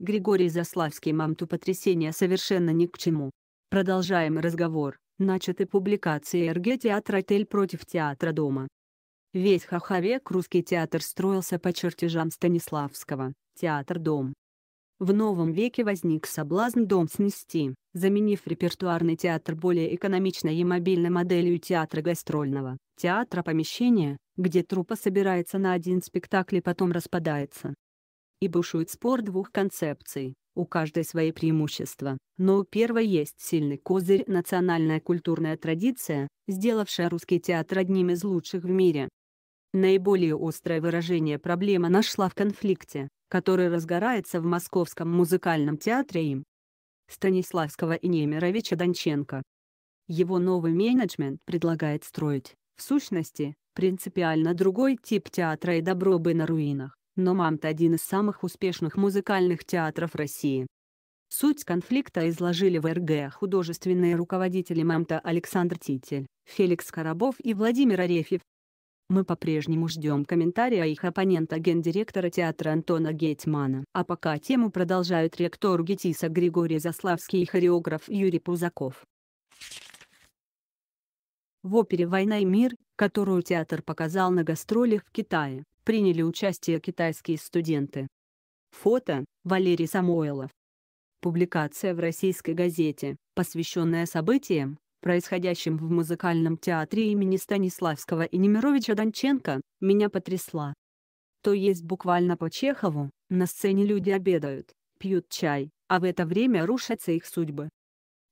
Григорий Заславский мамту потрясения совершенно ни к чему. Продолжаем разговор, начаты публикации РГ «Театр Отель против Театра Дома». Весь хаховек русский театр строился по чертежам Станиславского, театр Дом. В новом веке возник соблазн дом снести, заменив репертуарный театр более экономичной и мобильной моделью театра гастрольного, театра помещения, где трупа собирается на один спектакль и потом распадается. И бушует спор двух концепций, у каждой свои преимущества, но у первой есть сильный козырь национальная культурная традиция, сделавшая русский театр одним из лучших в мире. Наиболее острое выражение проблема нашла в конфликте, который разгорается в Московском музыкальном театре им. Станиславского и Немировича Донченко. Его новый менеджмент предлагает строить, в сущности, принципиально другой тип театра и добробы на руинах но МАМТ – один из самых успешных музыкальных театров России. Суть конфликта изложили в РГ художественные руководители МАМТа Александр Титель, Феликс Коробов и Владимир Арефьев. Мы по-прежнему ждем комментария их оппонента гендиректора театра Антона Гетьмана. А пока тему продолжают ректор ГИТИСа Григорий Заславский и хореограф Юрий Пузаков. В опере «Война и мир», которую театр показал на гастролях в Китае, приняли участие китайские студенты. Фото Валерий Самойлов. Публикация в российской газете, посвященная событиям, происходящим в музыкальном театре имени Станиславского и Немировича Донченко, меня потрясла. То есть буквально по Чехову, на сцене люди обедают, пьют чай, а в это время рушатся их судьбы.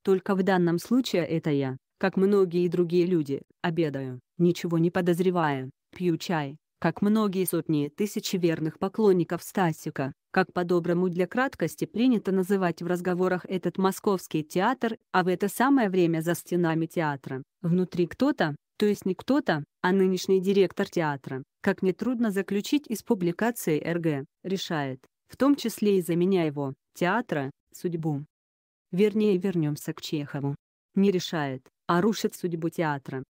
Только в данном случае это я, как многие другие люди, обедаю, ничего не подозревая, пью чай, как многие сотни тысяч верных поклонников Стасика, как по-доброму для краткости принято называть в разговорах этот московский театр, а в это самое время за стенами театра, внутри кто-то, то есть не кто-то, а нынешний директор театра, как нетрудно заключить из публикации РГ, решает, в том числе и за меня его, театра, судьбу. Вернее вернемся к Чехову. Не решает, а рушит судьбу театра.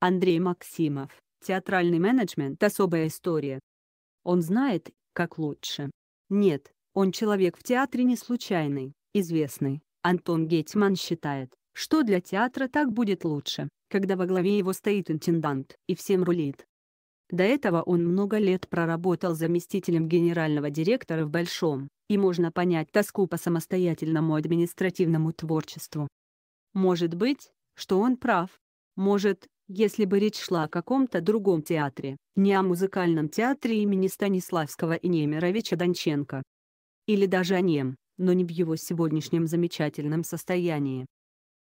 Андрей Максимов Театральный менеджмент — особая история. Он знает, как лучше. Нет, он человек в театре не случайный, известный. Антон Гетман считает, что для театра так будет лучше, когда во главе его стоит интендант и всем рулит. До этого он много лет проработал заместителем генерального директора в Большом, и можно понять тоску по самостоятельному административному творчеству. Может быть, что он прав. Может, если бы речь шла о каком-то другом театре, не о музыкальном театре имени Станиславского и Немировича Донченко. Или даже о нем, но не в его сегодняшнем замечательном состоянии.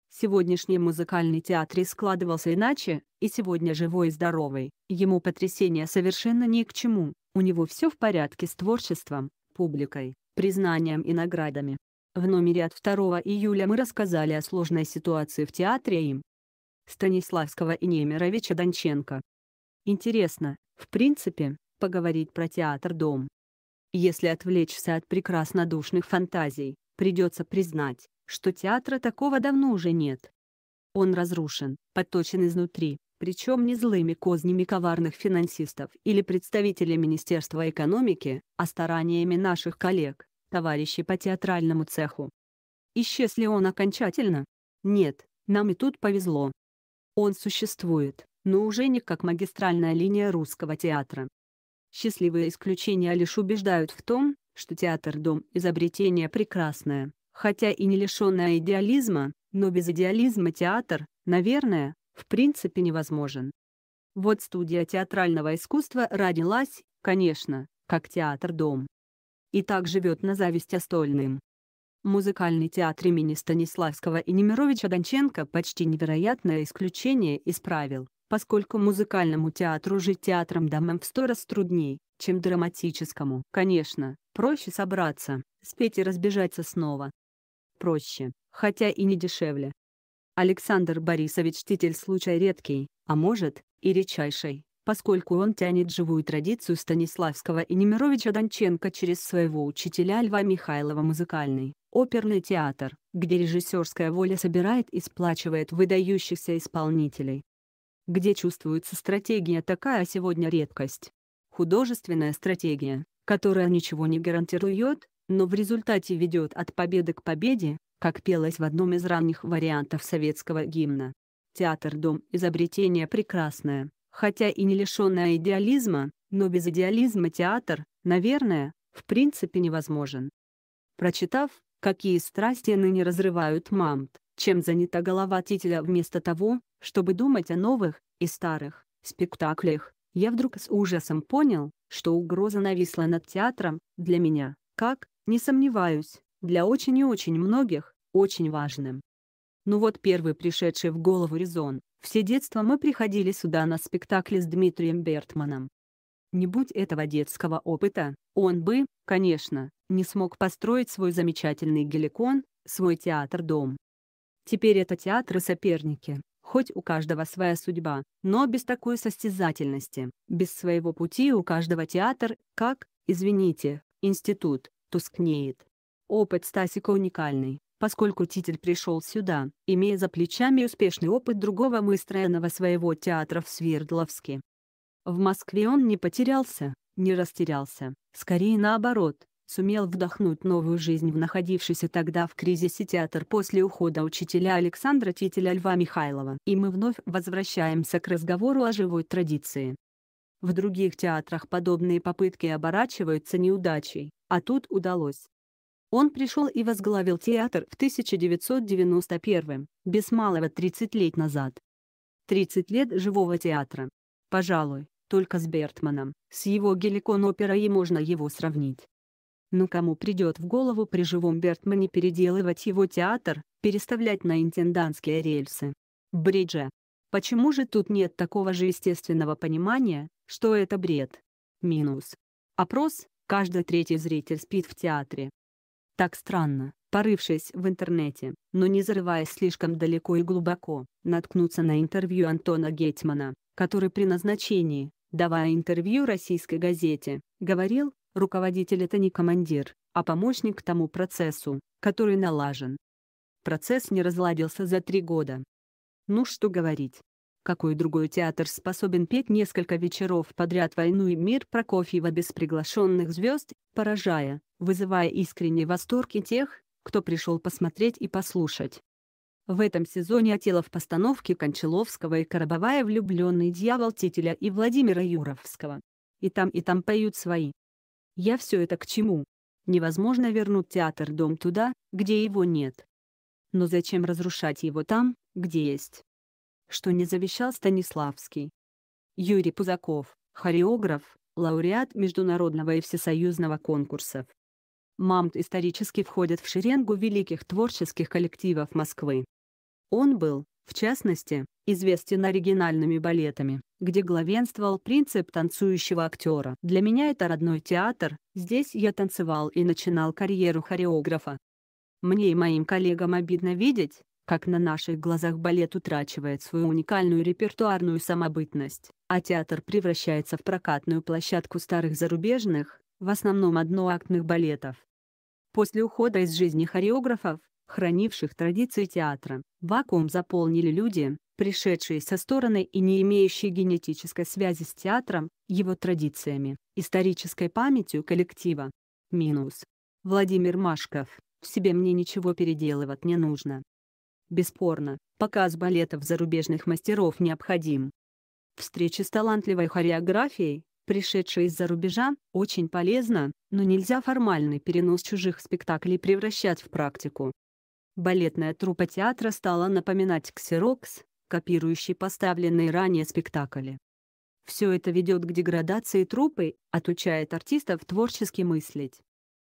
Сегодняшний музыкальный театр складывался иначе, и сегодня живой и здоровый, ему потрясение совершенно ни к чему, у него все в порядке с творчеством, публикой, признанием и наградами. В номере от 2 июля мы рассказали о сложной ситуации в театре им, Станиславского и Немировича Донченко. Интересно, в принципе, поговорить про театр-дом. Если отвлечься от прекрасно душных фантазий, придется признать, что театра такого давно уже нет. Он разрушен, подточен изнутри, причем не злыми кознями коварных финансистов или представителей Министерства экономики, а стараниями наших коллег, товарищей по театральному цеху. Исчез ли он окончательно? Нет, нам и тут повезло. Он существует, но уже не как магистральная линия русского театра. Счастливые исключения лишь убеждают в том, что театр-дом изобретение прекрасное, хотя и не лишенное идеализма, но без идеализма театр, наверное, в принципе невозможен. Вот студия театрального искусства родилась, конечно, как театр-дом. И так живет на зависть остольным. Музыкальный театр имени Станиславского и Немировича Донченко почти невероятное исключение исправил, поскольку музыкальному театру жить театром-домом в сто раз трудней, чем драматическому. Конечно, проще собраться, спеть и разбежаться снова. Проще, хотя и не дешевле. Александр Борисович Титель случай редкий, а может, и редчайший, поскольку он тянет живую традицию Станиславского и Немировича Донченко через своего учителя Льва Михайлова музыкальный, оперный театр, где режиссерская воля собирает и сплачивает выдающихся исполнителей. Где чувствуется стратегия такая сегодня редкость. Художественная стратегия, которая ничего не гарантирует, но в результате ведет от победы к победе, как пелось в одном из ранних вариантов советского гимна. Театр-дом – изобретение прекрасное, хотя и не лишенное идеализма, но без идеализма театр, наверное, в принципе невозможен. Прочитав Какие страсти ныне разрывают мамт, чем занята голова Тителя вместо того, чтобы думать о новых и старых спектаклях. Я вдруг с ужасом понял, что угроза нависла над театром, для меня, как, не сомневаюсь, для очень и очень многих, очень важным. Ну вот первый пришедший в голову резон. Все детство мы приходили сюда на спектакли с Дмитрием Бертманом. Не будь этого детского опыта, он бы, конечно, не смог построить свой замечательный геликон, свой театр-дом. Теперь это театры-соперники, хоть у каждого своя судьба, но без такой состязательности, без своего пути у каждого театр, как, извините, институт, тускнеет. Опыт Стасика уникальный, поскольку Титель пришел сюда, имея за плечами успешный опыт другого выстроенного своего театра в Свердловске, в Москве он не потерялся, не растерялся, скорее наоборот, сумел вдохнуть новую жизнь в находившийся тогда в кризисе театр после ухода учителя Александра Тителя Льва Михайлова. И мы вновь возвращаемся к разговору о живой традиции. В других театрах подобные попытки оборачиваются неудачей, а тут удалось. Он пришел и возглавил театр в 1991, без малого 30 лет назад. 30 лет живого театра. Пожалуй, только с Бертманом. С его геликон-оперой можно его сравнить. Но кому придет в голову при живом Бертмане переделывать его театр, переставлять на интендантские рельсы? Бред Почему же тут нет такого же естественного понимания, что это бред? Минус. Опрос, каждый третий зритель спит в театре. Так странно, порывшись в интернете, но не зарываясь слишком далеко и глубоко, наткнуться на интервью Антона Гетмана, который при назначении, давая интервью российской газете, говорил, руководитель это не командир, а помощник тому процессу, который налажен. Процесс не разладился за три года. Ну что говорить. Какой другой театр способен петь несколько вечеров подряд «Войну и мир» Прокофьева без приглашенных звезд, поражая, вызывая искренний восторг и тех, кто пришел посмотреть и послушать. В этом сезоне отела в постановке Кончаловского и Коробовая «Влюбленный дьявол» Тителя и Владимира Юровского. И там и там поют свои. Я все это к чему? Невозможно вернуть театр-дом туда, где его нет. Но зачем разрушать его там, где есть? Что не завещал Станиславский. Юрий Пузаков, хореограф, лауреат международного и всесоюзного конкурсов. МАМТ исторически входит в шеренгу великих творческих коллективов Москвы. Он был, в частности, известен оригинальными балетами, где главенствовал принцип танцующего актера. Для меня это родной театр, здесь я танцевал и начинал карьеру хореографа. Мне и моим коллегам обидно видеть, как на наших глазах балет утрачивает свою уникальную репертуарную самобытность, а театр превращается в прокатную площадку старых зарубежных, в основном одноактных балетов. После ухода из жизни хореографов, хранивших традиции театра. Вакуум заполнили люди, пришедшие со стороны и не имеющие генетической связи с театром, его традициями, исторической памятью коллектива. Минус. Владимир Машков. В себе мне ничего переделывать не нужно. Бесспорно, показ балетов зарубежных мастеров необходим. Встречи с талантливой хореографией, пришедшей из-за рубежа, очень полезно, но нельзя формальный перенос чужих спектаклей превращать в практику. Балетная труппа театра стала напоминать ксерокс, копирующий поставленные ранее спектакли. Все это ведет к деградации трупы, отучает артистов творчески мыслить.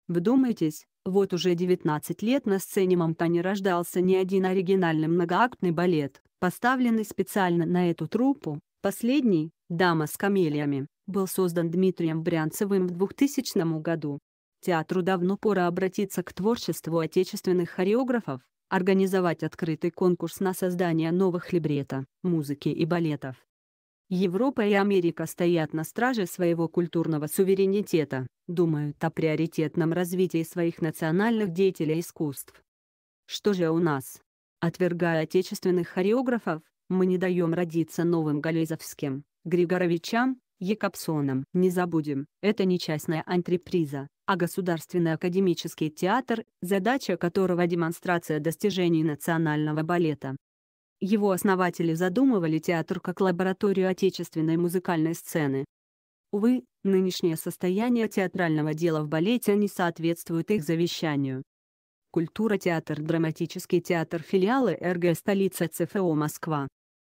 Вдумайтесь, вот уже 19 лет на сцене Мамта не рождался ни один оригинальный многоактный балет, поставленный специально на эту труппу. Последний, «Дама с камелиями», был создан Дмитрием Брянцевым в 2000 году театру давно пора обратиться к творчеству отечественных хореографов, организовать открытый конкурс на создание новых либрета, музыки и балетов. Европа и Америка стоят на страже своего культурного суверенитета, думают о приоритетном развитии своих национальных деятелей искусств. Что же у нас? Отвергая отечественных хореографов, мы не даем родиться новым Галезовским, Григоровичам, Якобсоном. Не забудем, это не частная антреприза, а Государственный академический театр, задача которого демонстрация достижений национального балета. Его основатели задумывали театр как лабораторию отечественной музыкальной сцены. Увы, нынешнее состояние театрального дела в балете не соответствует их завещанию. Культура театр, драматический театр филиалы РГ столица ЦФО Москва.